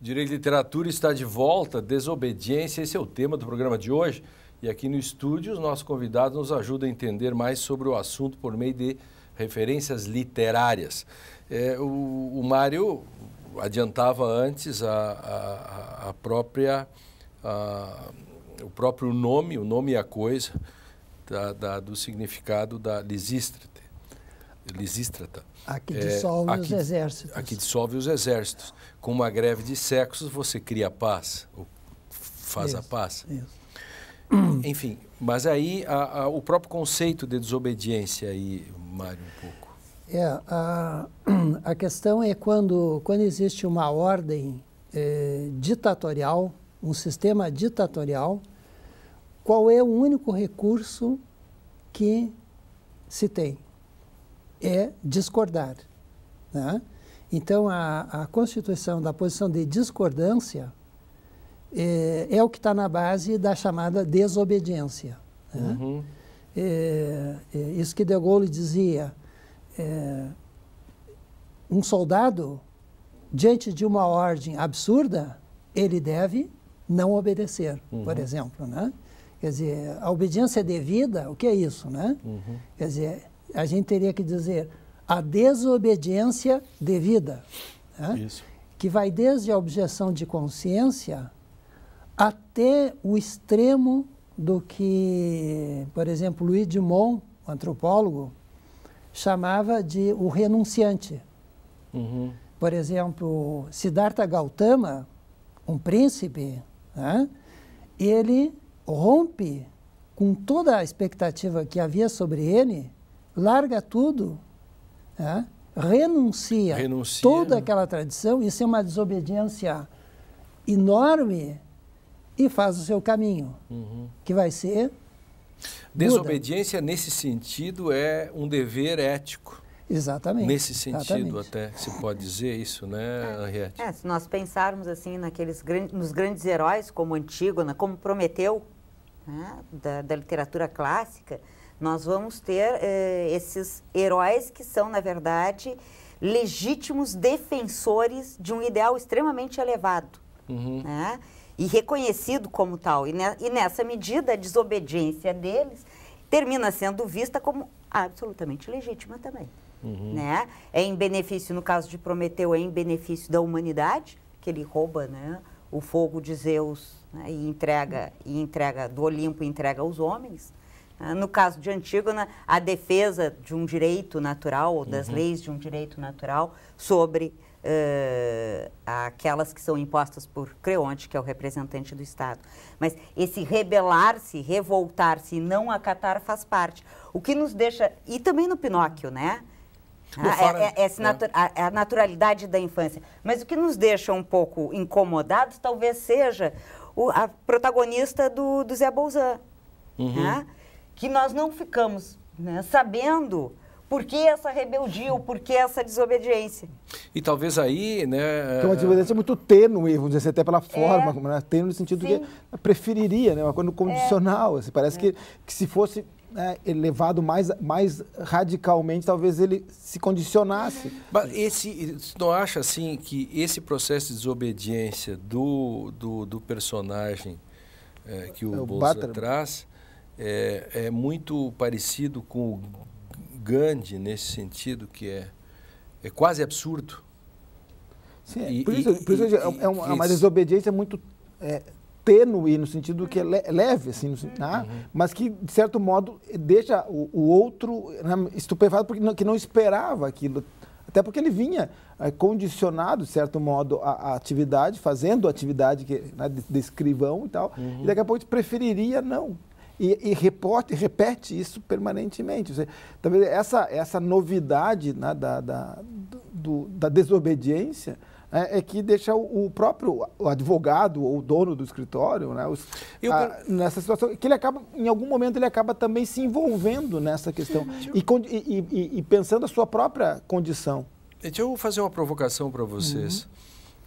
Direito e Literatura está de volta, desobediência, esse é o tema do programa de hoje. E aqui no estúdio, os nossos convidados nos ajudam a entender mais sobre o assunto por meio de referências literárias. É, o, o Mário adiantava antes a, a, a própria, a, o próprio nome, o nome e a coisa da, da, do significado da Lisístrate. Lisístrata. aqui que é, dissolve é, os exércitos. dissolve os exércitos. Com uma greve de sexos, você cria a paz, ou faz isso, a paz. Isso. Enfim, mas aí a, a, o próprio conceito de desobediência aí, Mário, um pouco. É, a, a questão é quando, quando existe uma ordem é, ditatorial, um sistema ditatorial, qual é o único recurso que se tem? é discordar. Né? Então, a, a constituição da posição de discordância é, é o que está na base da chamada desobediência. Né? Uhum. É, é, isso que De Gaulle dizia, é, um soldado, diante de uma ordem absurda, ele deve não obedecer, uhum. por exemplo, né? Quer dizer, a obediência devida, o que é isso, né? Uhum. Quer dizer, a gente teria que dizer a desobediência devida, né? que vai desde a objeção de consciência até o extremo do que, por exemplo, Louis Dumont, antropólogo, chamava de o renunciante. Uhum. Por exemplo, Siddhartha Gautama, um príncipe, né? ele rompe com toda a expectativa que havia sobre ele larga tudo, né? renuncia, renuncia toda né? aquela tradição, isso é uma desobediência enorme e faz o seu caminho, uhum. que vai ser. Desobediência, Buda. nesse sentido, é um dever ético. Exatamente. Nesse sentido, exatamente. até se pode dizer isso, né, é, Henriette? É, se nós pensarmos assim naqueles nos grandes heróis, como Antígona, né, como Prometeu, né, da, da literatura clássica, nós vamos ter eh, esses heróis que são, na verdade, legítimos defensores de um ideal extremamente elevado uhum. né? e reconhecido como tal. E, ne e nessa medida, a desobediência deles termina sendo vista como absolutamente legítima também. Uhum. Né? É em benefício, no caso de Prometeu, é em benefício da humanidade, que ele rouba né, o fogo de Zeus né, e, entrega, e entrega do Olimpo entrega aos homens. Ah, no caso de Antígona, né, a defesa de um direito natural, ou das uhum. leis de um direito natural, sobre uh, aquelas que são impostas por Creonte, que é o representante do Estado. Mas esse rebelar-se, revoltar-se e não acatar faz parte. O que nos deixa. E também no Pinóquio, né? Ah, é, é, é, natu a, a, naturalidade da infância. Mas o que nos deixa um pouco incomodados talvez seja o, a protagonista do, do Zé Bolzan. Uhum. Né? que nós não ficamos né, sabendo por que essa rebeldia ou por que essa desobediência? E talvez aí, né... Que uma é, desobediência é muito tênue, vamos dizer, até pela é. forma, é, né? tênue no sentido sim. que preferiria, né? Uma coisa condicional, é, assim, parece é. que, que se fosse é, elevado mais, mais radicalmente, talvez ele se condicionasse. Mas esse, não acha, assim, que esse processo de desobediência do, do, do personagem que o, o Bolsonaro traz é, é muito parecido com o Gandhi nesse sentido, que é, é quase absurdo. Sim, e, por isso, e, por isso e, é, é, é, uma, uma desobediência muito é, tênue, no sentido que é le, leve, assim, no, né? uhum. mas que, de certo modo, deixa o, o outro né, estupefato, porque não, que não esperava aquilo. Até porque ele vinha é, condicionado, de certo modo, à, atividade, fazendo a atividade que, né, de, de, escrivão e tal, uhum. e daqui a pouco preferiria não e, e reporte, repete isso permanentemente. talvez essa, essa novidade né, da, da, do, da desobediência é, é, que deixa o, o, próprio advogado ou dono do escritório né, os, eu, a, nessa situação que ele acaba em algum momento ele acaba também se envolvendo nessa questão e, e, e, e pensando a sua própria condição deixa eu fazer uma provocação para vocês uhum.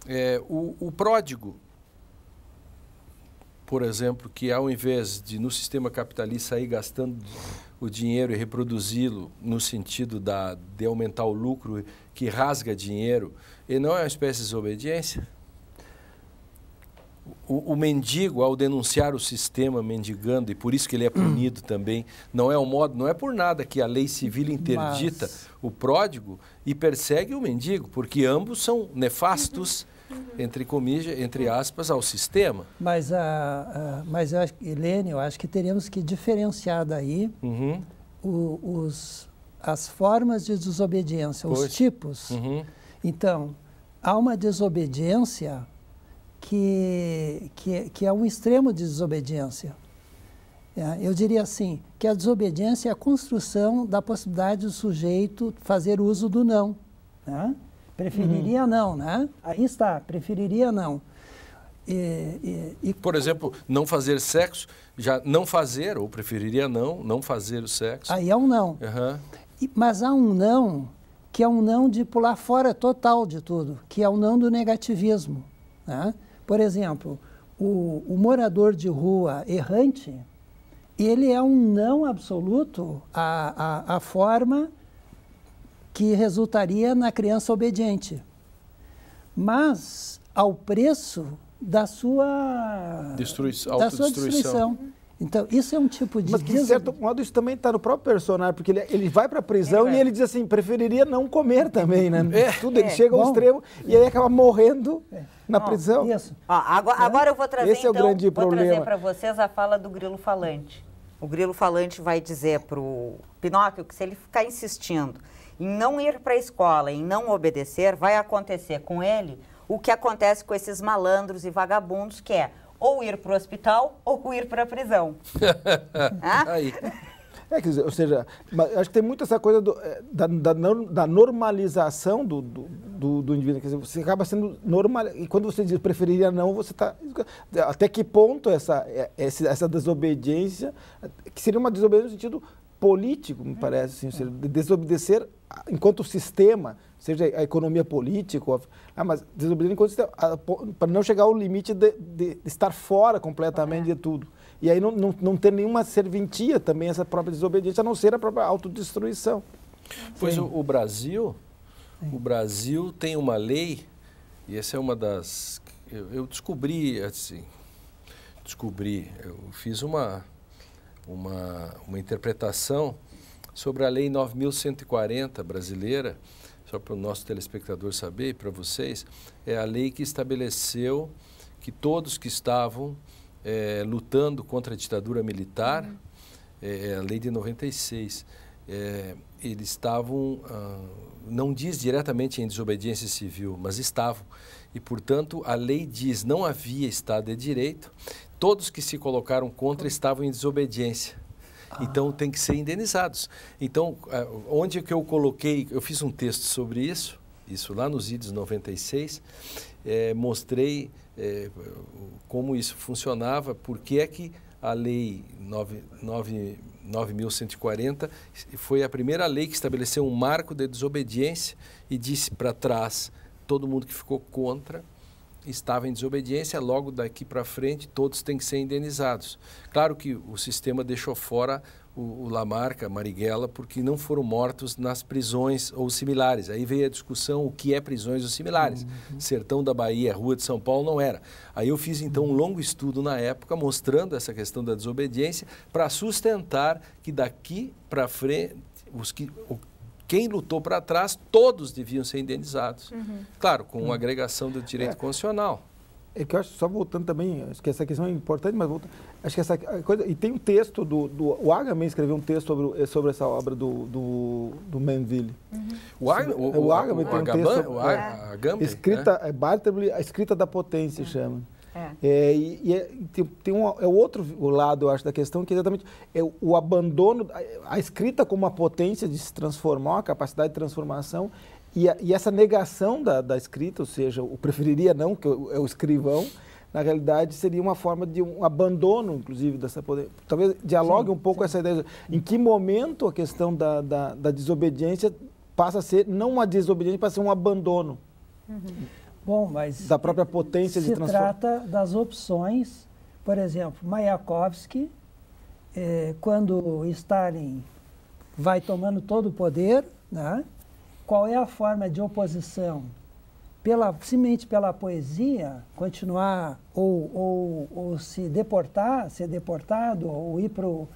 é, o, o, pródigo por exemplo, que ao invés de no sistema capitalista sair gastando o dinheiro e reproduzi-lo no sentido da, de aumentar o lucro que rasga dinheiro, e não é uma espécie de desobediência? O, o, mendigo, ao denunciar o sistema mendigando, e por isso que ele é punido também, não é o um modo, não é por nada que a lei civil interdita Mas... o pródigo e persegue o mendigo, porque ambos são nefastos. Uhum entre comillas, entre aspas, ao sistema. Mas, a, a mas eu acho, Helene, eu acho que teríamos que diferenciar daí uhum. o, os, as formas de desobediência, pois. os tipos. Uhum. Então, há uma desobediência que, que, que é um extremo de desobediência. É, eu diria assim, que a desobediência é a construção da possibilidade do sujeito fazer uso do não. Né? Preferiria uhum. não, né? Aí está, preferiria não. E, e, e... Por exemplo, não fazer sexo, já não fazer, ou preferiria não, não fazer o sexo. Aí é um não. Uhum. mas há um não que é um não de pular fora total de tudo, que é o um não do negativismo. Né? Por exemplo, o, o morador de rua errante, ele é um não absoluto à, à, à forma que resultaria na criança obediente, mas ao preço da sua da sua destruição. Então, isso é um tipo de. Mas, de certo modo, isso também está no próprio personagem, porque ele, ele vai para a prisão é, e ele diz assim: preferiria não comer também, né? É. Tudo, ele é. chega ao extremo e aí acaba morrendo é. na Bom, prisão. Isso. Ó, agora, né? agora, eu vou trazer. Esse então, é o então, grande vou problema. trazer para vocês a fala do grilo falante. O grilo falante vai dizer para o Pinóquio que se ele ficar insistindo em não ir para a escola, em não obedecer, vai acontecer com ele o que acontece com esses malandros e vagabundos, que é ou ir para o hospital ou ir para a prisão. Ah? Aí. É, quer dizer, ou seja, acho que tem muito essa coisa do, eh, da, da, da, normalização do, do, do, indivíduo. Quer dizer, você acaba sendo normal. E quando você diz preferiria não, você está. Até que ponto essa, eh, essa desobediência, que seria uma desobediência no sentido político, me parece, assim, ou seja, desobedecer enquanto o sistema, seja a economia política, ou a, ah, mas desobediência enquanto sistema, para não chegar ao limite de, de estar fora completamente é. de tudo. E aí não, não, não ter nenhuma serventia também essa própria desobediência, a não ser a própria autodestruição. Pois o, o, Brasil, Sim. o Brasil tem uma lei, e essa é uma das... Eu, eu descobri, assim, descobri, eu fiz uma, uma, uma interpretação sobre a Lei 9140 brasileira, só para o nosso telespectador saber e para vocês, é a lei que estabeleceu que todos que estavam é, lutando contra a ditadura militar, uhum. é, é a lei de 96, é, eles estavam, ah, não diz diretamente em desobediência civil, mas estavam. E, portanto, a lei diz não havia Estado de Direito, todos que se colocaram contra estavam em desobediência. Ah. Então tem que ser indenizados. Então, é, onde que eu coloquei, eu fiz um texto sobre isso, isso lá nos ides 96, é, mostrei é, como isso funcionava, porque é que a lei 9.140 foi a primeira lei que estabeleceu um marco de desobediência e disse para trás todo mundo que ficou contra estava em desobediência, logo daqui para frente todos têm que ser indenizados. Claro que o sistema deixou fora o, o Lamarca, Marighella, porque não foram mortos nas prisões ou similares. Aí veio a discussão o que é prisões ou similares. Uhum. Sertão da Bahia, Rua de São Paulo não era. Aí eu fiz então um longo estudo na época mostrando essa questão da desobediência para sustentar que daqui para frente os que quem lutou para trás, todos deviam ser indenizados. Uhum. Claro, com uma uhum. agregação do direito é, constitucional. É que eu acho, só voltando também, acho que essa questão é importante, mas voltando, acho que essa coisa, e tem um texto do, do o Agamem escreveu um texto sobre, eh, sobre essa obra do, do, do Manville. Uhum. O, Ag, o, o, tem um Agaban, texto, o é, escrita, né? é, Bartleby, a escrita da potência uhum. chama. É. É, e, e é, tem, tem um, é outro lado, eu acho, da questão, que é exatamente é o, o abandono, a, a, escrita como uma potência de se transformar, a capacidade de transformação, e, a, e essa negação da, da, escrita, ou seja, o preferiria não, que é o escrivão, na realidade seria uma forma de um abandono, inclusive, dessa poder. Talvez dialogue sim, um pouco sim. essa ideia. Em que momento a questão da, da, da desobediência passa a ser não uma desobediência, passa a ser um abandono? Uhum. Bom, mas da própria potência de transformação. Se trata das opções, por exemplo, Mayakovsky, eh, quando Stalin vai tomando todo o poder, né? qual é a forma de oposição? Pela, simplesmente pela poesia, continuar ou, ou, ou se deportar, ser deportado, ou ir para o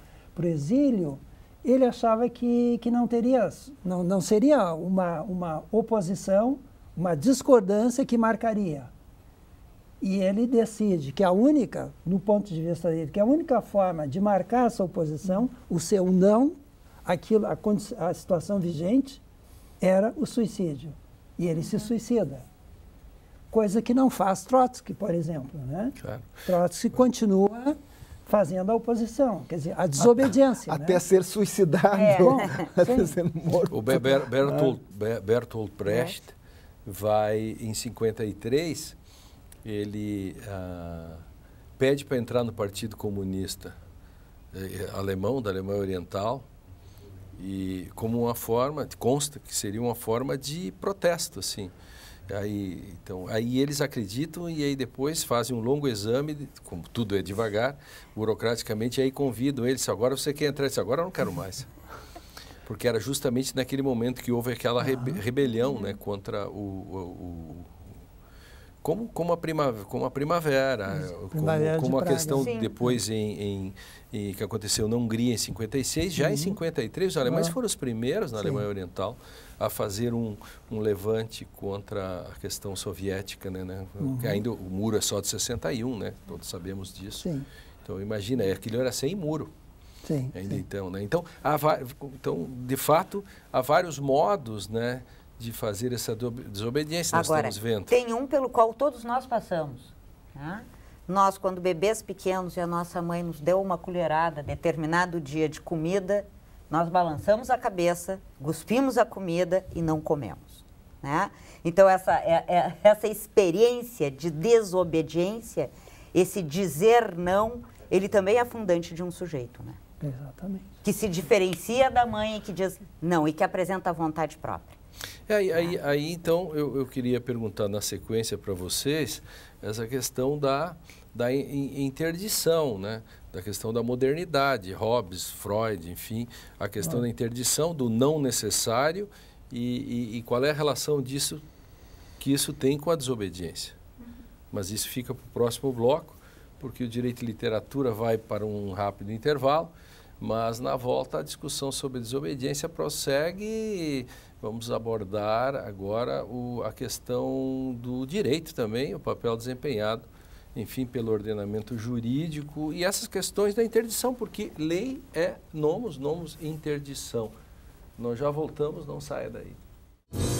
exílio, ele achava que, que não teria, não, não seria uma, uma oposição uma discordância que marcaria. E ele decide que a única, no ponto de vista dele, que a única forma de marcar essa oposição, o seu não, aquilo, a, a situação vigente, era o suicídio. E ele uhum. se suicida. Coisa que não faz Trotsky, por exemplo. Né? Claro. Trotsky continua fazendo a oposição, quer dizer, a desobediência. Até, né? até ser suicidado, é. até ser morto. O Bertolt, é. Bertolt Brecht, é vai em 53 ele ah, pede para entrar no Partido Comunista eh, alemão da Alemanha Oriental e como uma forma consta que seria uma forma de protesto assim aí então aí eles acreditam e aí depois fazem um longo exame como tudo é devagar burocraticamente aí convidam eles agora você quer entrar isso agora eu não quero mais porque era justamente naquele momento que houve aquela rebe rebelião né, contra o, o, o como, como, a primavera, como a primavera, primavera como, como a questão depois em, em, em, que aconteceu na Hungria em 56, já uhum. em 53 os alemães foram os primeiros na Sim. Alemanha Oriental a fazer um, um, levante contra a questão soviética, né? né? Uhum. Ainda o muro é só de 61, né? Todos sabemos disso. Sim. Então imagina, aquilo era sem muro. Sim, ainda sim. então, né? Então, há, então, de fato, há vários modos, né, de fazer essa desobediência Agora, nós estamos vendo. tem um pelo qual todos nós passamos, né? Nós, quando bebês pequenos e a nossa mãe nos deu uma colherada, determinado dia de comida, nós balançamos a cabeça, cuspimos a comida e não comemos. Né? Então, essa, é, é, essa experiência de desobediência, esse dizer não, ele também é fundante de um sujeito. Né? Exatamente. Que se diferencia da mãe e que diz não e que apresenta a vontade própria. É, aí, aí, aí, então, eu, eu queria perguntar na sequência para vocês essa questão da, da interdição, né? da questão da modernidade, Hobbes, Freud, enfim, a questão da interdição, do não necessário e, e, e, qual é a relação disso que isso tem com a desobediência. Uhum. Mas isso fica para o próximo bloco, porque o direito e literatura vai para um rápido intervalo. Mas na volta a discussão sobre desobediência prossegue e vamos abordar agora o, a questão do direito também, o papel desempenhado, enfim, pelo ordenamento jurídico e essas questões da interdição, porque lei é nomos, nomos interdição. Nós já voltamos, não saia daí.